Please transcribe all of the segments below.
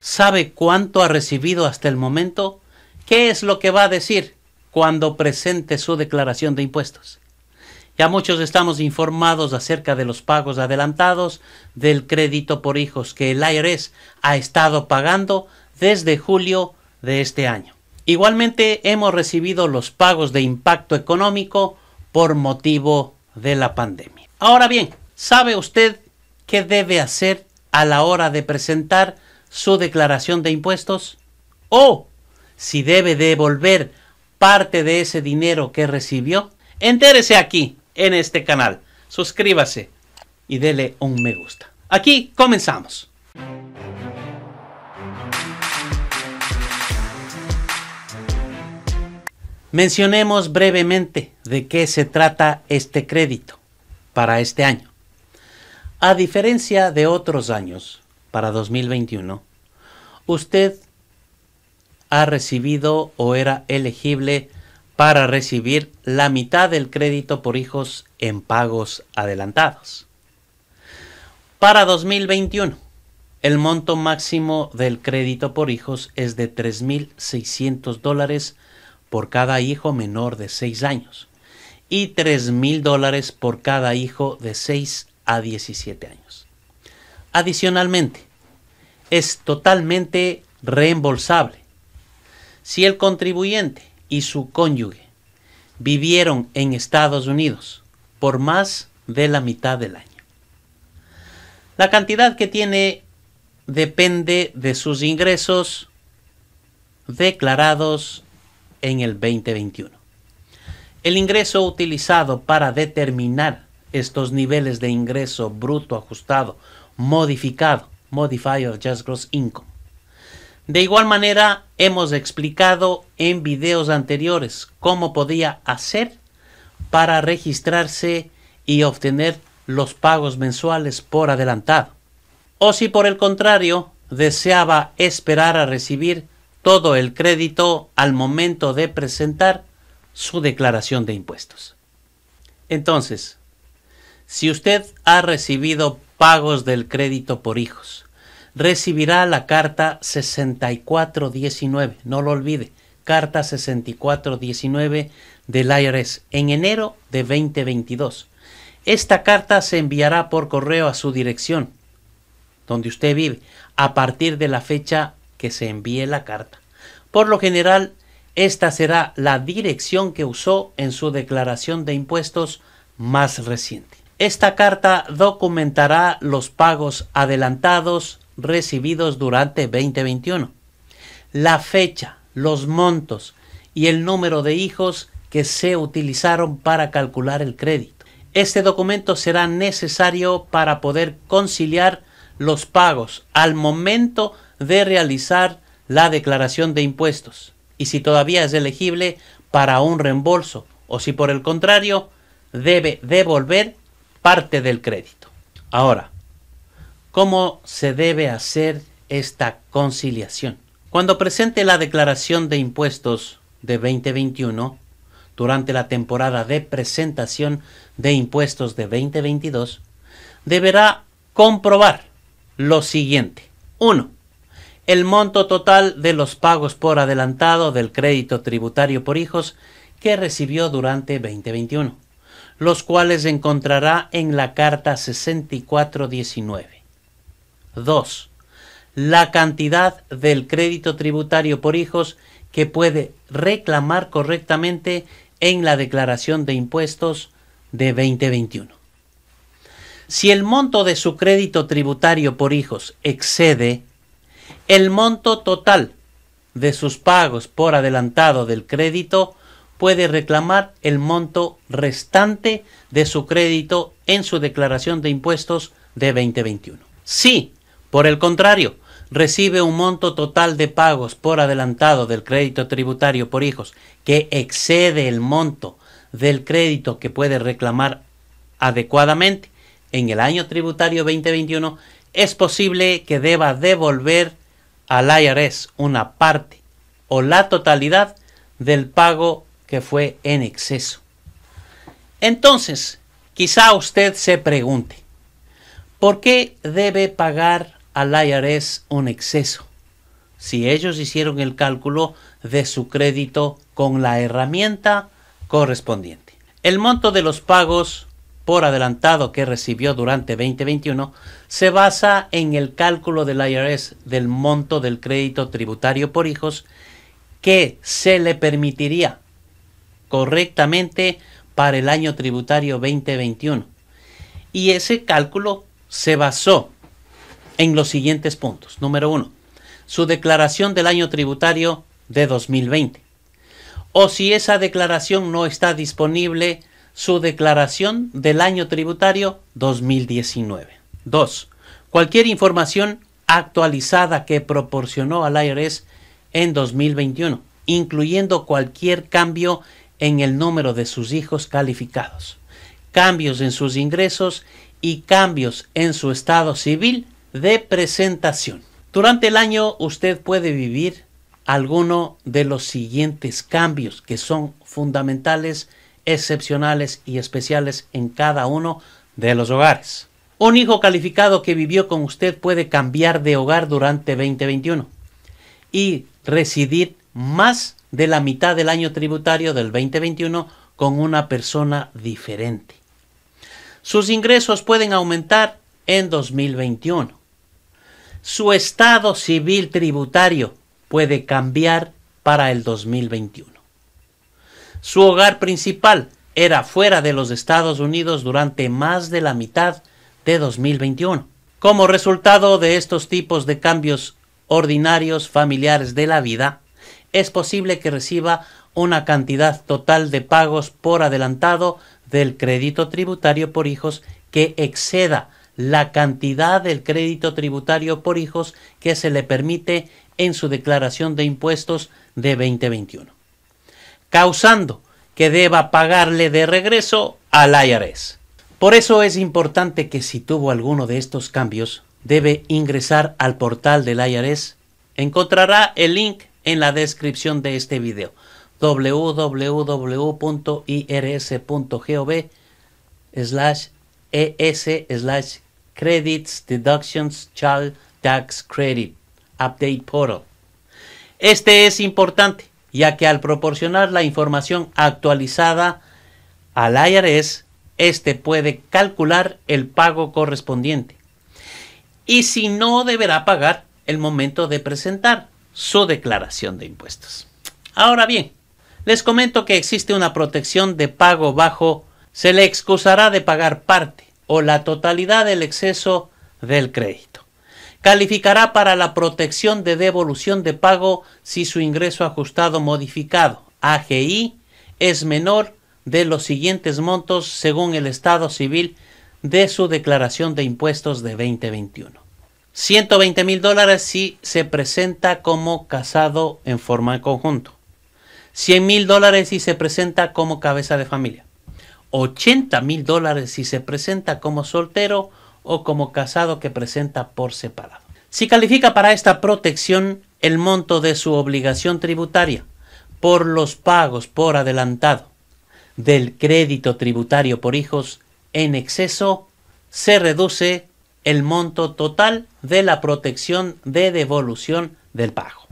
¿Sabe cuánto ha recibido hasta el momento? ¿Qué es lo que va a decir cuando presente su declaración de impuestos? Ya muchos estamos informados acerca de los pagos adelantados del crédito por hijos que el IRS ha estado pagando desde julio de este año. Igualmente hemos recibido los pagos de impacto económico por motivo de la pandemia. Ahora bien, ¿sabe usted qué debe hacer a la hora de presentar su declaración de impuestos o si debe devolver parte de ese dinero que recibió. Entérese aquí en este canal, suscríbase y dele un me gusta. Aquí comenzamos. Mencionemos brevemente de qué se trata este crédito para este año. A diferencia de otros años, para 2021. Usted ha recibido o era elegible para recibir la mitad del crédito por hijos en pagos adelantados. Para 2021, el monto máximo del crédito por hijos es de 3.600 dólares por cada hijo menor de 6 años y 3.000 dólares por cada hijo de 6 a 17 años. Adicionalmente, es totalmente reembolsable. Si el contribuyente y su cónyuge vivieron en Estados Unidos por más de la mitad del año. La cantidad que tiene depende de sus ingresos declarados en el 2021. El ingreso utilizado para determinar estos niveles de ingreso bruto ajustado modificado Modifier Just Gross Income. De igual manera, hemos explicado en videos anteriores cómo podía hacer para registrarse y obtener los pagos mensuales por adelantado. O si por el contrario deseaba esperar a recibir todo el crédito al momento de presentar su declaración de impuestos. Entonces, si usted ha recibido pagos del crédito por hijos. Recibirá la carta 6419, no lo olvide, carta 6419 del IRS en enero de 2022. Esta carta se enviará por correo a su dirección, donde usted vive, a partir de la fecha que se envíe la carta. Por lo general, esta será la dirección que usó en su declaración de impuestos más reciente. Esta carta documentará los pagos adelantados recibidos durante 2021, la fecha, los montos y el número de hijos que se utilizaron para calcular el crédito. Este documento será necesario para poder conciliar los pagos al momento de realizar la declaración de impuestos y si todavía es elegible para un reembolso o si por el contrario debe devolver parte del crédito. Ahora, ¿cómo se debe hacer esta conciliación? Cuando presente la declaración de impuestos de 2021, durante la temporada de presentación de impuestos de 2022, deberá comprobar lo siguiente. 1. El monto total de los pagos por adelantado del crédito tributario por hijos que recibió durante 2021 los cuales encontrará en la carta 6419. 2. La cantidad del crédito tributario por hijos que puede reclamar correctamente en la declaración de impuestos de 2021. Si el monto de su crédito tributario por hijos excede el monto total de sus pagos por adelantado del crédito puede reclamar el monto restante de su crédito en su declaración de impuestos de 2021. Si, por el contrario, recibe un monto total de pagos por adelantado del crédito tributario por hijos que excede el monto del crédito que puede reclamar adecuadamente en el año tributario 2021, es posible que deba devolver al IRS una parte o la totalidad del pago que fue en exceso. Entonces, quizá usted se pregunte, ¿por qué debe pagar al IRS un exceso? Si ellos hicieron el cálculo de su crédito con la herramienta correspondiente. El monto de los pagos por adelantado que recibió durante 2021 se basa en el cálculo del IRS del monto del crédito tributario por hijos que se le permitiría correctamente para el año tributario 2021. Y ese cálculo se basó en los siguientes puntos. Número uno, su declaración del año tributario de 2020. O si esa declaración no está disponible, su declaración del año tributario 2019. 2. Cualquier información actualizada que proporcionó al IRS en 2021, incluyendo cualquier cambio en el número de sus hijos calificados, cambios en sus ingresos y cambios en su estado civil de presentación. Durante el año usted puede vivir alguno de los siguientes cambios que son fundamentales, excepcionales y especiales en cada uno de los hogares. Un hijo calificado que vivió con usted puede cambiar de hogar durante 2021 y residir más de la mitad del año tributario del 2021 con una persona diferente. Sus ingresos pueden aumentar en 2021. Su estado civil tributario puede cambiar para el 2021. Su hogar principal era fuera de los Estados Unidos durante más de la mitad de 2021. Como resultado de estos tipos de cambios ordinarios familiares de la vida, es posible que reciba una cantidad total de pagos por adelantado del crédito tributario por hijos que exceda la cantidad del crédito tributario por hijos que se le permite en su declaración de impuestos de 2021, causando que deba pagarle de regreso al IRS. Por eso es importante que si tuvo alguno de estos cambios, debe ingresar al portal del IRS. Encontrará el link en la descripción de este video www.irs.gov slash es slash credits deductions child tax credit update portal. Este es importante ya que al proporcionar la información actualizada al IRS, este puede calcular el pago correspondiente. Y si no deberá pagar el momento de presentar su declaración de impuestos. Ahora bien, les comento que existe una protección de pago bajo, se le excusará de pagar parte o la totalidad del exceso del crédito. Calificará para la protección de devolución de pago si su ingreso ajustado modificado, AGI, es menor de los siguientes montos según el estado civil de su declaración de impuestos de 2021. 120 mil dólares si se presenta como casado en forma de conjunto. 100 mil dólares si se presenta como cabeza de familia. 80 mil dólares si se presenta como soltero o como casado que presenta por separado. Si califica para esta protección el monto de su obligación tributaria por los pagos por adelantado del crédito tributario por hijos en exceso, se reduce el monto total de la protección de devolución del pago.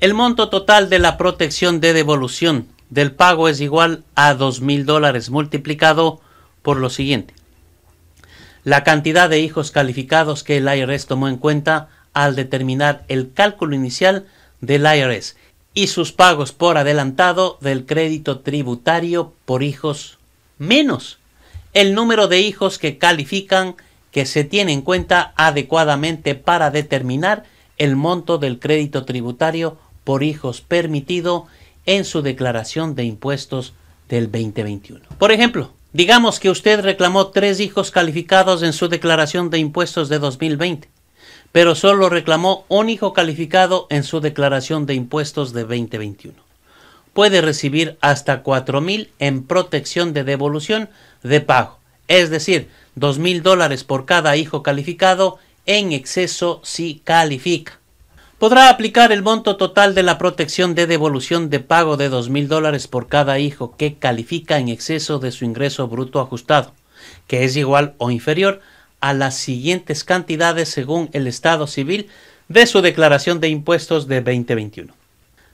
El monto total de la protección de devolución del pago es igual a $2,000 mil dólares multiplicado por lo siguiente. La cantidad de hijos calificados que el IRS tomó en cuenta al determinar el cálculo inicial del IRS y sus pagos por adelantado del crédito tributario por hijos menos el número de hijos que califican que se tiene en cuenta adecuadamente para determinar el monto del crédito tributario por hijos permitido en su declaración de impuestos del 2021. Por ejemplo, digamos que usted reclamó tres hijos calificados en su declaración de impuestos de 2020, pero solo reclamó un hijo calificado en su declaración de impuestos de 2021. Puede recibir hasta 4.000 en protección de devolución de pago es decir, $2,000 mil dólares por cada hijo calificado en exceso si califica. Podrá aplicar el monto total de la protección de devolución de pago de $2,000 mil dólares por cada hijo que califica en exceso de su ingreso bruto ajustado, que es igual o inferior a las siguientes cantidades según el Estado civil de su declaración de impuestos de 2021.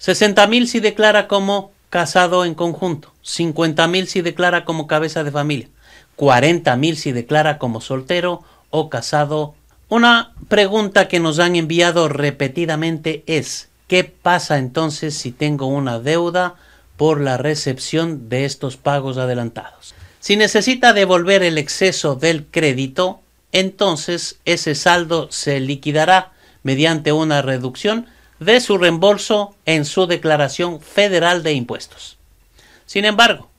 60.000 si declara como casado en conjunto, 50.000 si declara como cabeza de familia, 40.000 si declara como soltero o casado. Una pregunta que nos han enviado repetidamente es, ¿qué pasa entonces si tengo una deuda por la recepción de estos pagos adelantados? Si necesita devolver el exceso del crédito, entonces ese saldo se liquidará mediante una reducción de su reembolso en su declaración federal de impuestos. Sin embargo,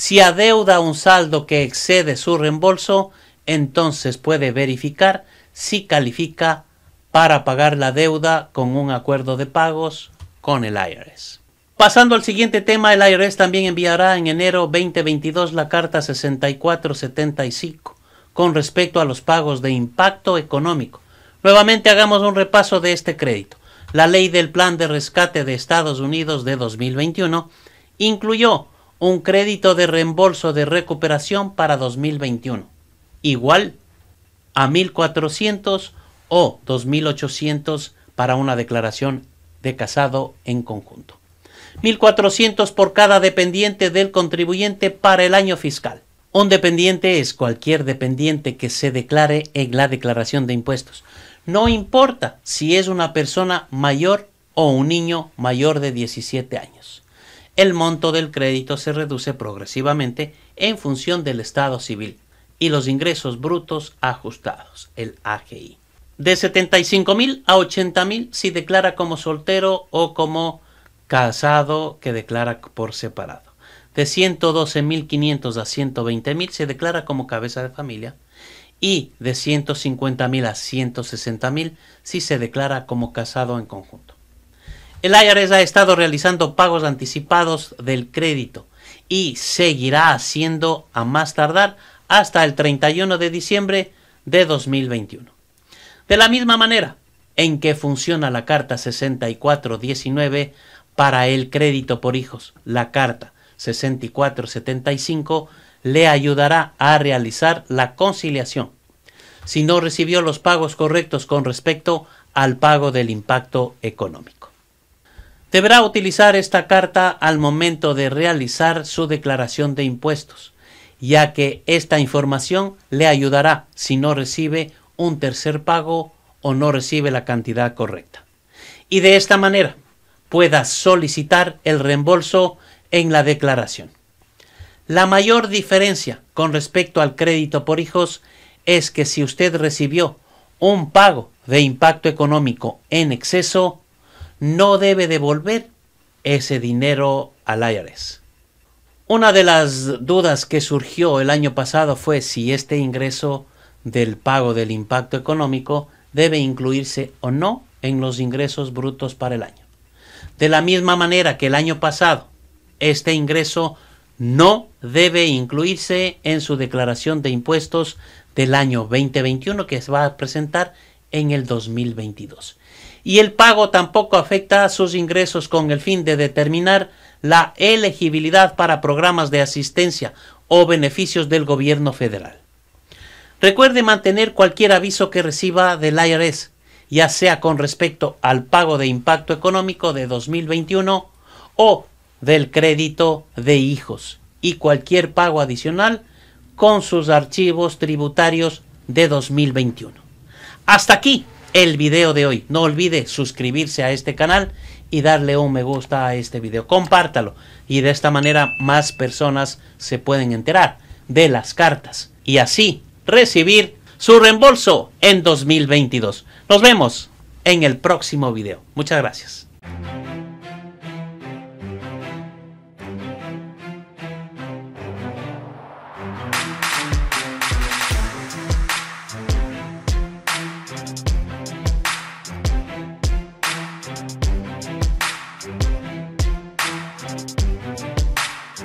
si adeuda un saldo que excede su reembolso, entonces puede verificar si califica para pagar la deuda con un acuerdo de pagos con el IRS. Pasando al siguiente tema, el IRS también enviará en enero 2022 la carta 6475 con respecto a los pagos de impacto económico. Nuevamente hagamos un repaso de este crédito. La ley del Plan de Rescate de Estados Unidos de 2021 incluyó un crédito de reembolso de recuperación para 2021, igual a 1.400 o 2.800 para una declaración de casado en conjunto. 1.400 por cada dependiente del contribuyente para el año fiscal. Un dependiente es cualquier dependiente que se declare en la declaración de impuestos. No importa si es una persona mayor o un niño mayor de 17 años el monto del crédito se reduce progresivamente en función del estado civil y los ingresos brutos ajustados, el AGI. De mil a 80.000 si declara como soltero o como casado que declara por separado. De mil 500 a mil se declara como cabeza de familia y de 150.000 a 160.000 si se declara como casado en conjunto. El IRS ha estado realizando pagos anticipados del crédito y seguirá haciendo a más tardar hasta el 31 de diciembre de 2021. De la misma manera en que funciona la Carta 6419 para el crédito por hijos, la Carta 6475 le ayudará a realizar la conciliación si no recibió los pagos correctos con respecto al pago del impacto económico. Deberá utilizar esta carta al momento de realizar su declaración de impuestos, ya que esta información le ayudará si no recibe un tercer pago o no recibe la cantidad correcta. Y de esta manera pueda solicitar el reembolso en la declaración. La mayor diferencia con respecto al crédito por hijos es que si usted recibió un pago de impacto económico en exceso, no debe devolver ese dinero al IRS. Una de las dudas que surgió el año pasado fue si este ingreso del pago del impacto económico debe incluirse o no en los ingresos brutos para el año. De la misma manera que el año pasado, este ingreso no debe incluirse en su declaración de impuestos del año 2021 que se va a presentar en el 2022 y el pago tampoco afecta a sus ingresos con el fin de determinar la elegibilidad para programas de asistencia o beneficios del gobierno federal. Recuerde mantener cualquier aviso que reciba del IRS, ya sea con respecto al pago de impacto económico de 2021 o del crédito de hijos y cualquier pago adicional con sus archivos tributarios de 2021. Hasta aquí el video de hoy. No olvide suscribirse a este canal y darle un me gusta a este video. Compártalo y de esta manera más personas se pueden enterar de las cartas y así recibir su reembolso en 2022. Nos vemos en el próximo video. Muchas gracias.